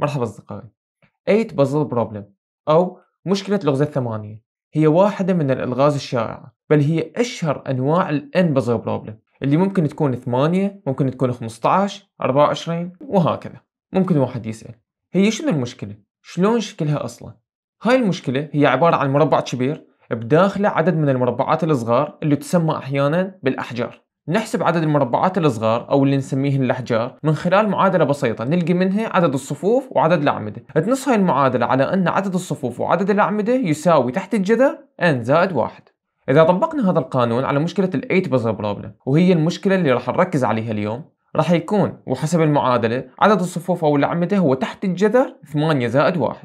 مرحبا أصدقائي 8 Puzzle Problem أو مشكلة لغز الثمانية هي واحدة من الألغاز الشائعة بل هي أشهر أنواع الـ N Puzzle Problem اللي ممكن تكون 8 ممكن تكون 15 24 وهكذا ممكن واحد يسأل هي شنو المشكلة؟ شلون شكلها أصلا؟ هاي المشكلة هي عبارة عن مربع كبير بداخله عدد من المربعات الصغار اللي تسمى أحيانا بالأحجار نحسب عدد المربعات الصغار او اللي نسميهن الاحجار من خلال معادله بسيطه نلقي منها عدد الصفوف وعدد الاعمده تنص هاي المعادله على ان عدد الصفوف وعدد الاعمده يساوي تحت الجذر n زائد 1 اذا طبقنا هذا القانون على مشكله الايت بازر بروبلم وهي المشكله اللي راح نركز عليها اليوم راح يكون وحسب المعادله عدد الصفوف او الاعمده هو تحت الجذر 8 زائد 1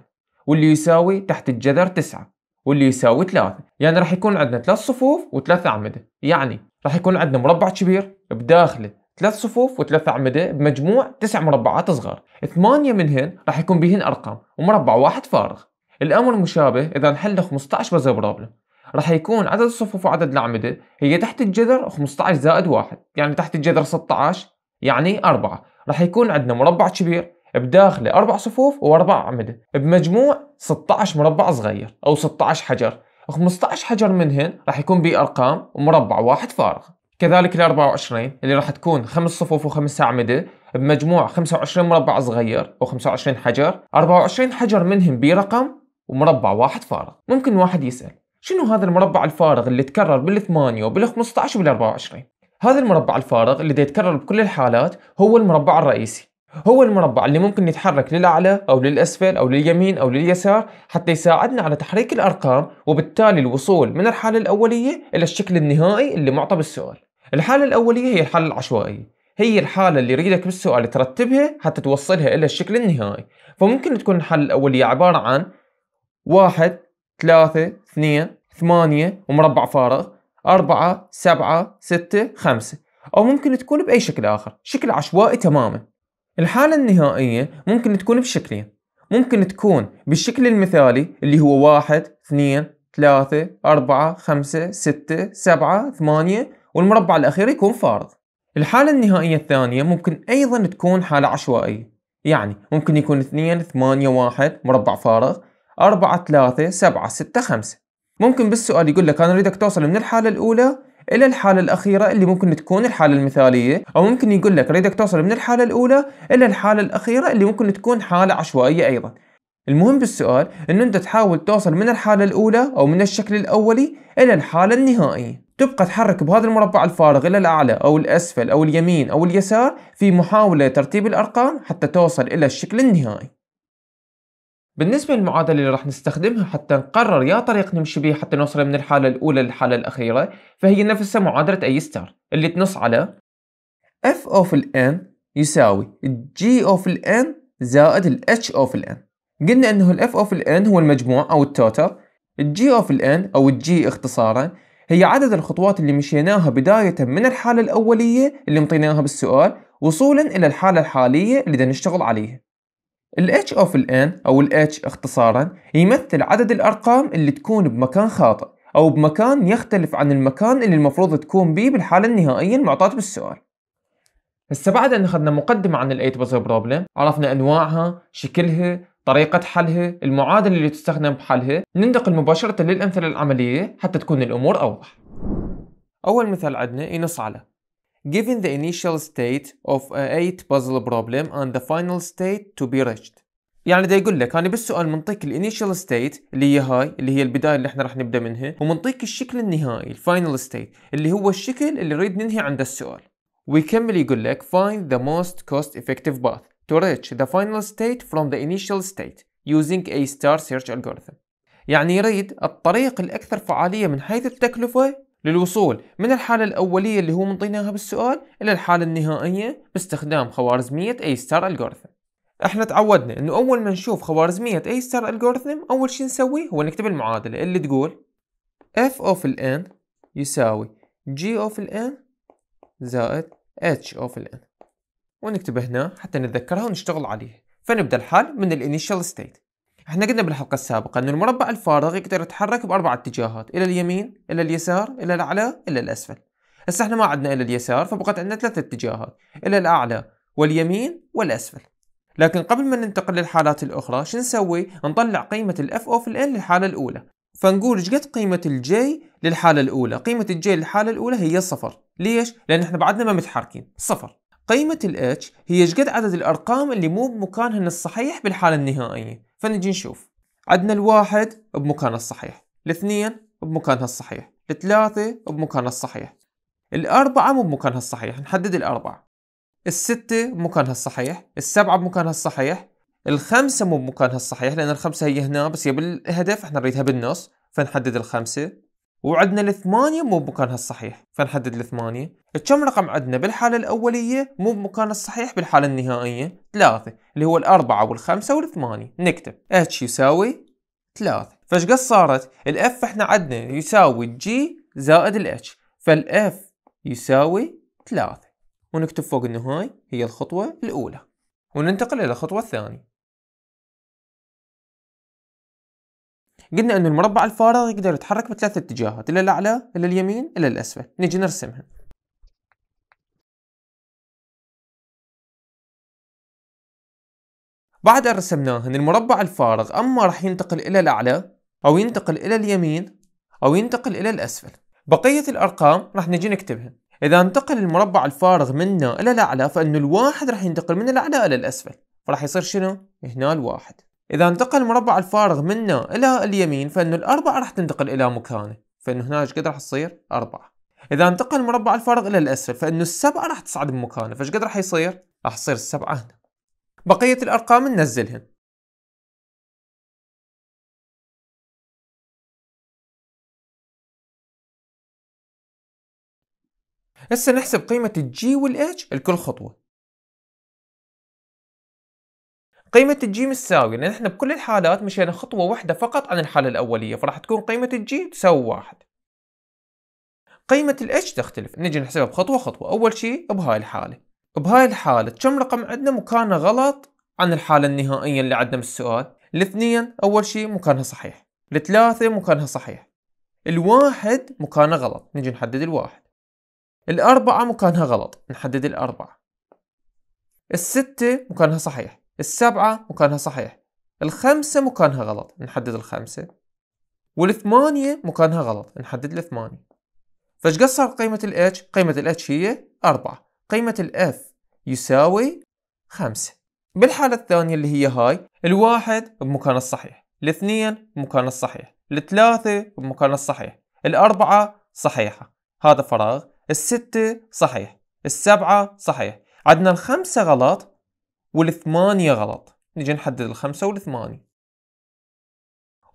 واللي يساوي تحت الجذر 9 واللي يساوي 3 يعني راح يكون عندنا ثلاث صفوف وثلاث أعمدة يعني راح يكون عندنا مربع كبير بداخله ثلاث صفوف وثلاث أعمدة بمجموع تسع مربعات صغار ثمانية منهن راح يكون بهن أرقام ومربع واحد فارغ الأمر مشابه إذا نحل 15 بزر بروبلم راح يكون عدد الصفوف وعدد الأعمدة هي تحت الجذر 15 زائد واحد يعني تحت الجذر 16 يعني أربعة راح يكون عندنا مربع كبير بداخله أربع صفوف وأربع أعمدة بمجموع 16 مربع صغير أو 16 حجر 15 حجر منهن راح يكون بأرقام ومربع واحد فارغ كذلك ال 24 اللي راح تكون خمس صفوف وخمس أعمدة بمجموع 25 مربع صغير و25 حجر 24 حجر منهم برقم ومربع واحد فارغ ممكن واحد يسأل شنو هذا المربع الفارغ اللي تكرر بال 8 وبال وبال15 وبال24 هذا المربع الفارغ اللي يتكرر بكل الحالات هو المربع الرئيسي هو المربع اللي ممكن يتحرك للأعلى أو للأسفل أو لليمين أو لليسار حتى يساعدنا على تحريك الأرقام وبالتالي الوصول من الحالة الأولية إلى الشكل النهائي اللي معطى بالسؤال الحالة الأولية هي الحالة العشوائية هي الحالة اللي يريدك بالسؤال ترتبها حتى توصلها إلى الشكل النهائي فممكن تكون الحالة الأولية عبارة عن واحد ثلاثة اثنين ثمانية ومربع فارغ أربعة سبعة ستة خمسة أو ممكن تكون بأي شكل آخر شكل عشوائي تماماً الحالة النهائية ممكن تكون بشكلين ممكن تكون بالشكل المثالي اللي هو واحد اثنين ثلاثة أربعة خمسة ستة سبعة ثمانية والمربع الأخير يكون فارض الحالة النهائية الثانية ممكن أيضا تكون حالة عشوائية يعني ممكن يكون اثنين ثمانية واحد مربع فارغ أربعة ثلاثة سبعة ستة خمسة ممكن بالسؤال يقول لك أنا أريدك توصل من الحالة الأولى الى الحاله الاخيره اللي ممكن تكون الحاله المثاليه او ممكن يقول لك اريدك توصل من الحاله الاولى الى الحاله الاخيره اللي ممكن تكون حاله عشوائيه ايضا المهم بالسؤال ان انت تحاول توصل من الحاله الاولى او من الشكل الاولي الى الحاله النهائيه تبقى تحرك بهذا المربع الفارغ إلى الأعلى أو الأسفل أو اليمين أو اليسار في محاولة ترتيب الأرقام حتى توصل إلى الشكل النهائي بالنسبة للمعادلة اللي راح نستخدمها حتى نقرر يا طريق نمشي بيه حتى نوصل من الحالة الأولى للحالة الأخيرة فهي نفسها معادلة أي ستار اللي تنص على f of n يساوي g of n زائد ال h of n قلنا أنه ال f of n هو المجموع أو التوتال ال g of n أو ال g اختصارا هي عدد الخطوات اللي مشيناها بداية من الحالة الأولية اللي مطيناها بالسؤال وصولا إلى الحالة الحالية اللي بدنا نشتغل عليها ال h of n أو ال h اختصارا يمثل عدد الأرقام اللي تكون بمكان خاطئ أو بمكان يختلف عن المكان اللي المفروض تكون به بالحالة النهائية المعطاة بالسؤال هسه بعد أن أخذنا مقدمة عن ال 8 buzzer problem عرفنا أنواعها شكلها طريقة حلها المعادلة اللي تستخدم بحلها ننتقل مباشرة للأمثلة العملية حتى تكون الأمور أوضح أول مثال عندنا ينص على given the initial state of a 8 puzzle problem and the final state to be reached. يعني ده يقول لك انا بالسؤال منطيك الانيشال ستيت اللي هي هاي اللي هي البدايه اللي احنا راح نبدا منها ومنطيك الشكل النهائي الفاينل ستيت اللي هو الشكل اللي نريد ننهي عند السؤال ويكمل يقول لك find the most cost effective path to reach the final state from the initial state using a star search algorithm يعني يريد الطريق الاكثر فعاليه من حيث التكلفه للوصول من الحالة الأولية اللي هو منطيناها بالسؤال إلى الحالة النهائية باستخدام خوارزمية أي ستار ألغوريثم احنا تعودنا انه اول ما نشوف خوارزمية أي ستار ألغوريثم اول شي نسوي هو نكتب المعادلة اللي تقول f of n يساوي g of n زائد h of n ونكتبه هنا حتى نتذكرها ونشتغل عليها فنبدأ الحل من الانيشال state احنا قلنا بالحلقه السابقه انه المربع الفارغ يقدر يتحرك باربع اتجاهات الى اليمين الى اليسار الى الاعلى الى الاسفل هسه احنا ما عدنا الى اليسار فبقت عندنا ثلاث اتجاهات الى الاعلى واليمين والاسفل لكن قبل ما ننتقل للحالات الاخرى شو نسوي نطلع قيمه الاف اوف الان للحاله الاولى فنقول ايش قد قيمه الجي للحاله الاولى قيمه الجي للحاله الاولى هي صفر ليش لان احنا بعدنا ما متحركين صفر قيمة ال H هي جقد عدد الأرقام اللي مو بمكانهن الصحيح بالحالة النهائية فنجي نشوف عدنا الواحد بمكانه الصحيح الاثنين بمكانها الصحيح الثلاثة بمكانها الصحيح الأربعة مو بمكانها الصحيح نحدد الأربعة الستة بمكانها الصحيح السبعة بمكانها الصحيح الخمسة مو بمكانها الصحيح لأن الخمسة هي هنا بس هي بالهدف احنا نريدها بالنص فنحدد الخمسة وعندنا الثمانية مو بمكانها الصحيح فنحدد الثمانية كم رقم عندنا بالحالة الأولية مو بمكانها الصحيح بالحالة النهائية ثلاثة اللي هو الأربعة والخمسة والثمانية نكتب اتش يساوي ثلاثة فايش قد صارت الاف احنا عندنا يساوي الجي زائد الاتش فالاف يساوي ثلاثة ونكتب فوق النهاية هي الخطوة الأولى وننتقل إلى الخطوة الثانية قلنا انه المربع الفارغ يقدر يتحرك بثلاث اتجاهات الى الاعلى الى اليمين الى الاسفل نجي نرسمها بعد ان رسمناه ان المربع الفارغ اما راح ينتقل الى الاعلى او ينتقل الى اليمين او ينتقل الى الاسفل بقية الارقام راح نجي نكتبها اذا انتقل المربع الفارغ منا الى الاعلى فانه الواحد راح ينتقل من الاعلى الى الاسفل فراح يصير شنو هنا الواحد إذا انتقل المربع الفارغ منه إلى اليمين فإن الأربعة راح تنتقل إلى مكانه فإن هنا قد راح تصير أربعة إذا انتقل المربع الفارغ إلى الأسفل فإن السبعة راح تصعد من مكانه فإيش قد راح يصير؟ راح تصير السبعة هنا بقية الأرقام ننزلهن هسه نحسب قيمة الجي والاتش لكل خطوة قيمة الجيم تساوي لأن احنا بكل الحالات مشينا خطوة واحدة فقط عن الحالة الأولية فراح تكون قيمة الجي تساوي واحد قيمة الاتش تختلف نجي نحسبها بخطوة خطوة أول شيء بهاي الحالة بهاي الحالة كم رقم عندنا مكانه غلط عن الحالة النهائية اللي عندنا بالسؤال الاثنين أول شيء مكانها صحيح الثلاثة مكانها صحيح الواحد مكانه غلط نجي نحدد الواحد الأربعة مكانها غلط نحدد الأربعة الستة مكانها صحيح السبعة مكانها صحيح الخمسة مكانها غلط نحدد الخمسة والثمانية مكانها غلط نحدد الثمانية فايش قصر قيمة ال H؟ قيمة ال H هي أربعة قيمة ال F يساوي خمسة بالحالة الثانية اللي هي هاي الواحد بمكانه الصحيح الاثنين بمكانه الصحيح الثلاثة بمكانه الصحيح الأربعة صحيحة هذا فراغ الستة صحيح السبعة صحيح عندنا الخمسة غلط والثمانية غلط نجي نحدد الخمسة والثمانية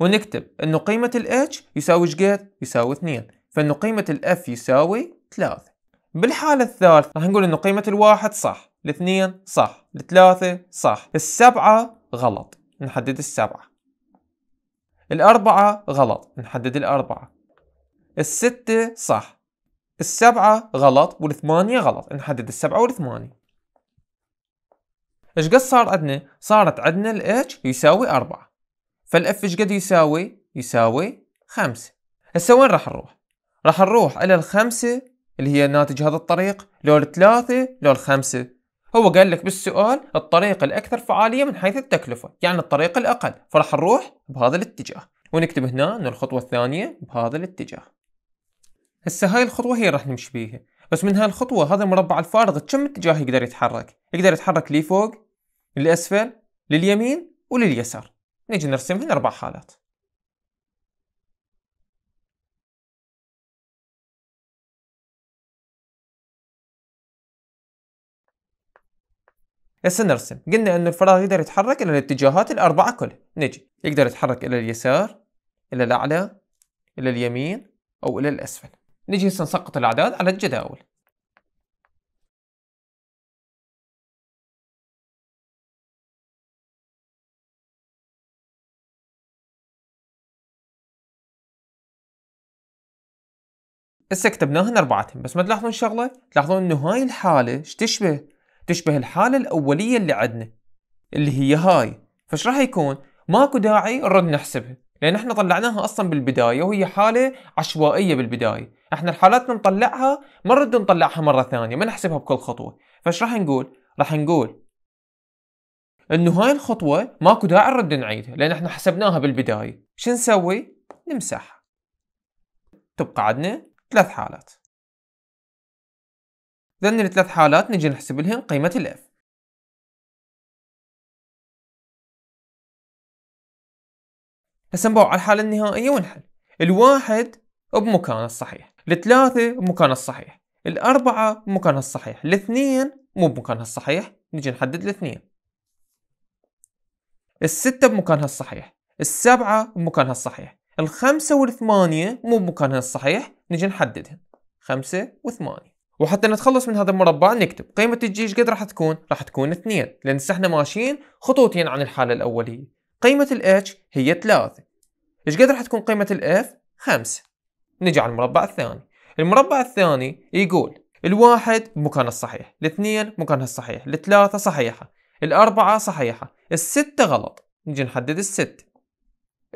ونكتب انه قيمة ال H يساوي شقد؟ يساوي اثنين فانه قيمة ال F يساوي ثلاثة بالحالة الثالثة راح نقول انه قيمة الواحد صح الاثنين صح الثلاثة صح السبعة غلط نحدد السبعة الأربعة غلط نحدد الأربعة الستة صح السبعة غلط والثمانية غلط نحدد السبعة والثمانية ايش قد صار عندنا؟ صارت عندنا ال H يساوي 4 فال F ايش قد يساوي؟ يساوي 5 هسه وين راح نروح؟ راح نروح إلى الخمسة اللي هي ناتج هذا الطريق لو الثلاثة لو الخمسة هو قال لك بالسؤال الطريق الأكثر فعالية من حيث التكلفة يعني الطريق الأقل فراح نروح بهذا الاتجاه ونكتب هنا أن الخطوة الثانية بهذا الاتجاه هسه هاي الخطوة هي راح نمشي بيها بس من هاي الخطوة هذا المربع الفارغ كم اتجاه يقدر يتحرك؟ يقدر يتحرك لي فوق للأسفل لليمين ولليسار نجي هنا أربع حالات هسه نرسم قلنا انه الفراغ يقدر يتحرك الى الاتجاهات الاربعه كلها نجي يقدر يتحرك الى اليسار الى الاعلى الى اليمين او الى الاسفل نجي هسه نسقط الاعداد على الجداول هسه كتبناهن اربعتهم بس ما تلاحظون شغله تلاحظون انه هاي الحاله ايش تشبه تشبه الحاله الاوليه اللي عندنا اللي هي هاي فايش راح يكون ماكو داعي نرد نحسبها لان احنا طلعناها اصلا بالبدايه وهي حاله عشوائيه بالبدايه احنا الحالات نطلعها ما نرد نطلعها مره ثانيه ما نحسبها بكل خطوه فايش راح نقول راح نقول انه هاي الخطوه ماكو داعي نرد نعيدها لان احنا حسبناها بالبدايه شو نسوي نمسحها تبقى عندنا ثلاث حالات ذن الثلاث حالات نجي نحسب لهم قيمة الاف هسه نبوع على الحالة النهائية ونحل الواحد بمكانه الصحيح الثلاثة بمكانه الصحيح الأربعة بمكانها الصحيح الاثنين مو بمكانها الصحيح نجي نحدد الاثنين الستة بمكانها الصحيح السبعة بمكانها الصحيح الخمسة والثمانية مو بمكانها الصحيح نجي نحددها خمسة وثمانية وحتى نتخلص من هذا المربع نكتب قيمة الجي ايش قد راح تكون؟ راح تكون اثنين لأن احنا ماشيين خطوتين عن الحالة الأولية قيمة الاتش هي ثلاثة ايش قد راح تكون قيمة الاف؟ خمسة نجي على المربع الثاني المربع الثاني يقول الواحد بمكانه الصحيح الاثنين مكانها الصحيح الثلاثة صحيحة الأربعة صحيحة الستة غلط نجي نحدد الستة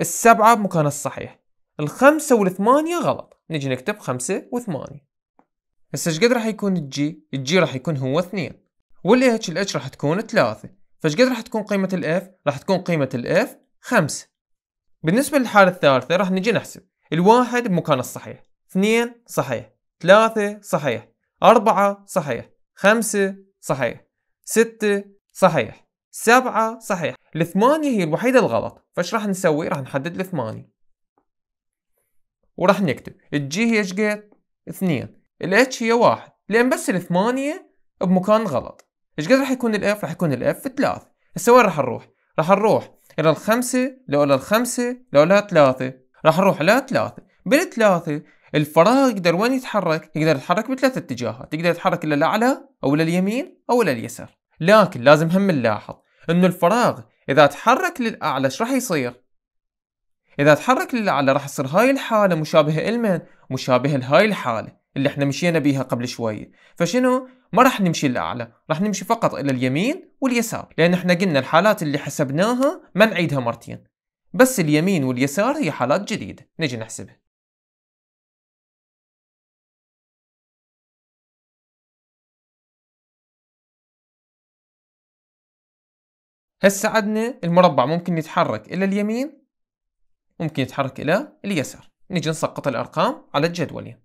السبعة مكان الصحيح الخمسة والثمانية غلط نجي نكتب خمسة وثمانية هسه ايش قد راح يكون الجي؟ الجي راح يكون هو اثنين والاتش الاتش راح تكون ثلاثة فايش قد راح تكون قيمة الاف؟ راح تكون قيمة الاف خمسة بالنسبة للحالة الثالثة راح نجي نحسب الواحد بمكان الصحيح اثنين صحيح ثلاثة صحيح أربعة صحيح خمسة صحيح ستة صحيح سبعة صحيح الثمانية هي الوحيدة الغلط فايش راح نسوي راح نحدد الثمانية وراح نكتب الجي هي ايش قد اثنين الاتش هي واحد لان بس الثمانية بمكان غلط ايش قد راح يكون الاف راح يكون الاف ثلاث هسه وين راح نروح راح نروح الى الخمسة لو الى الخمسة لو الى ثلاثة راح نروح الى ثلاثة بالثلاثة الفراغ يقدر وين يتحرك؟ يقدر يتحرك بثلاث اتجاهات، يقدر يتحرك الى الاعلى او الى اليمين او الى اليسار، لكن لازم هم نلاحظ انه الفراغ إذا تحرك للأعلى إيش راح يصير؟ إذا تحرك للأعلى راح تصير هاي الحالة مشابهة لمن؟ مشابهة لهاي الحالة اللي احنا مشينا بيها قبل شوية فشنو؟ ما راح نمشي للأعلى راح نمشي فقط إلى اليمين واليسار لأن احنا قلنا الحالات اللي حسبناها ما نعيدها مرتين بس اليمين واليسار هي حالات جديدة نجي نحسبها هسا عدنا المربع ممكن يتحرك إلى اليمين ممكن يتحرك إلى اليسار نجي نسقط الأرقام على الجدول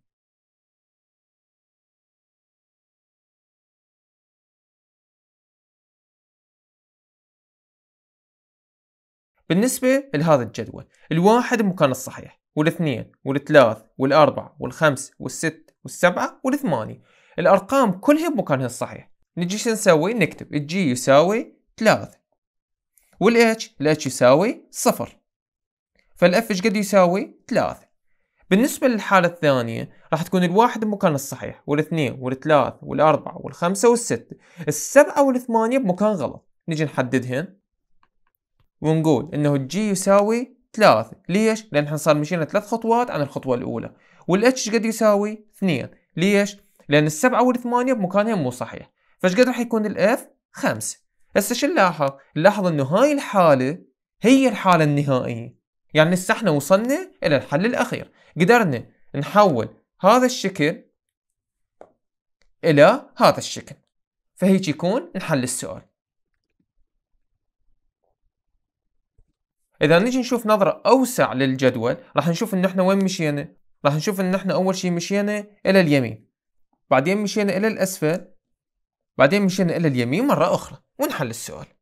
بالنسبة لهذا الجدول الواحد بمكان الصحيح والاثنين والثلاث والاربع والخمس والست والسبعة والثمانية الأرقام كلها بمكانها الصحيح نجي شو نسوي نكتب الجي يساوي ثلاث والاتش الاتش يساوي صفر فالاف ايش قد يساوي ثلاثة بالنسبة للحالة الثانية راح تكون الواحد بمكان الصحيح والاثنين والثلاث والأربعة والخمسة والستة السبعة والثمانية بمكان غلط نجي نحددهن ونقول انه الجي يساوي ثلاثة ليش؟ لأن احنا صار مشينا ثلاث خطوات عن الخطوة الأولى والاتش قد يساوي اثنين ليش؟ لأن السبعة والثمانية بمكانهم مو صحيح فايش قد راح يكون الاف؟ خمسة هسه شو نلاحظ؟ نلاحظ انه هاي الحاله هي الحاله النهائيه يعني هسه احنا وصلنا الى الحل الاخير قدرنا نحول هذا الشكل الى هذا الشكل فهيك يكون نحل السؤال اذا نجي نشوف نظره اوسع للجدول راح نشوف انه احنا وين مشينا راح نشوف انه احنا اول شيء مشينا الى اليمين بعدين مشينا الى الاسفل بعدين مشينا إلى اليمين مرة أخرى ونحل السؤال